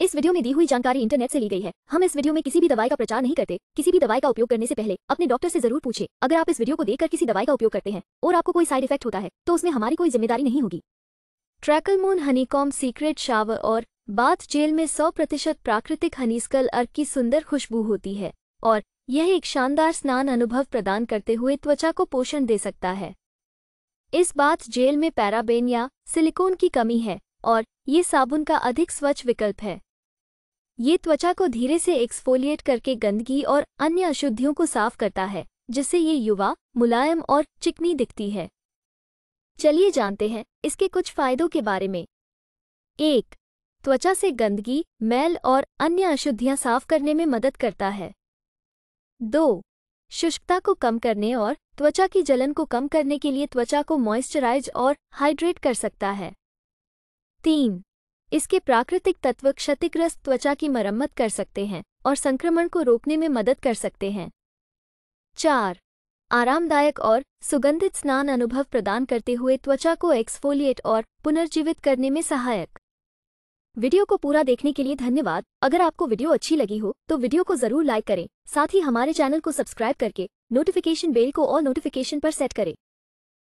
इस वीडियो में दी हुई जानकारी इंटरनेट से ली गई है हम इस वीडियो में किसी भी दवाई का प्रचार नहीं करते किसी भी दवाई का उपयोग करने से पहले अपने डॉक्टर से जरूर पूछे अगर आप इस वीडियो को देखकर किसी दवाई का उपयोग करते हैं और आपको कोई साइड इफेक्ट होता है तो उसमें हमारी कोई जिम्मेदारी नहीं होगी ट्रैकलमोन हनीकॉम सीक्रेट शावर और बाथ जेल में सौ प्रतिशत प्राकृतिक हनीस्कल अर्क की सुंदर खुशबू होती है और यह एक शानदार स्नान अनुभव प्रदान करते हुए त्वचा को पोषण दे सकता है इस बाथ जेल में पैराबेन या सिलिकॉन की कमी है और ये साबुन का अधिक स्वच्छ विकल्प है ये त्वचा को धीरे से एक्सफोलिएट करके गंदगी और अन्य अशुद्धियों को साफ करता है जिससे ये युवा मुलायम और चिकनी दिखती है चलिए जानते हैं इसके कुछ फायदों के बारे में एक त्वचा से गंदगी मैल और अन्य अशुद्धियां साफ करने में मदद करता है दो शुष्कता को कम करने और त्वचा की जलन को कम करने के लिए त्वचा को मॉइस्चराइज और हाइड्रेट कर सकता है तीन इसके प्राकृतिक तत्व क्षतिग्रस्त त्वचा की मरम्मत कर सकते हैं और संक्रमण को रोकने में मदद कर सकते हैं चार आरामदायक और सुगंधित स्नान अनुभव प्रदान करते हुए त्वचा को एक्सफोलिएट और पुनर्जीवित करने में सहायक वीडियो को पूरा देखने के लिए धन्यवाद अगर आपको वीडियो अच्छी लगी हो तो वीडियो को जरूर लाइक करें साथ ही हमारे चैनल को सब्सक्राइब करके नोटिफिकेशन बेल को और नोटिफिकेशन पर सेट करें